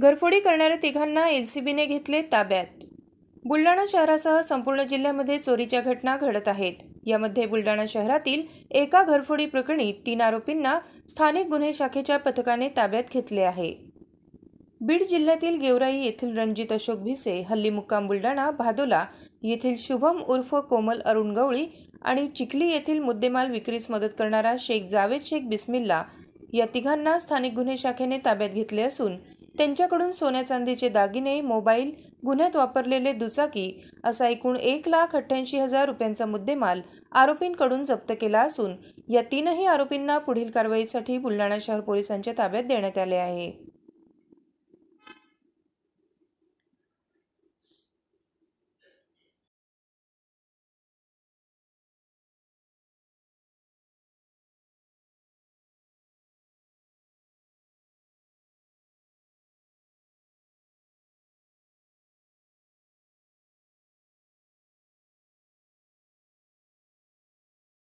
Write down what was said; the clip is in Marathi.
घरफोडी करणाऱ्या तिघांना एलसीबीने घेतले ताब्यात बुलढाणा शहरासह संपूर्ण जिल्ह्यामध्ये चोरीच्या घटना घडत आहेत यामध्ये बुलढाणा शहरातील एका घरफोडी प्रकरणी तीन आरोपींना स्थानिक गुन्हे शाखेच्या पथकाने ताब्यात घेतले आहे बीड जिल्ह्यातील गेवराई येथील रणजित अशोक भिसे हल्ली मुक्काम बुलढाणा भादोला येथील शुभम उर्फ कोमल अरुण गवळी आणि चिखली येथील मुद्देमाल विक्रीस मदत करणारा शेख जावेद शेख बिस्मिल्ला या तिघांना स्थानिक गुन्हे शाखेने ताब्यात घेतले असून त्यांच्याकडून सोन्या चांदीचे दागिने मोबाईल गुन्ह्यात वापरलेले दुचाकी असा एकूण एक लाख अठ्ठ्याऐंशी हजार रुपयांचा मुद्देमाल आरोपींकडून जप्त केला असून या तीनही आरोपींना पुढील कारवाईसाठी बुलढाणा शहर पोलिसांच्या ताब्यात देण्यात आले आहे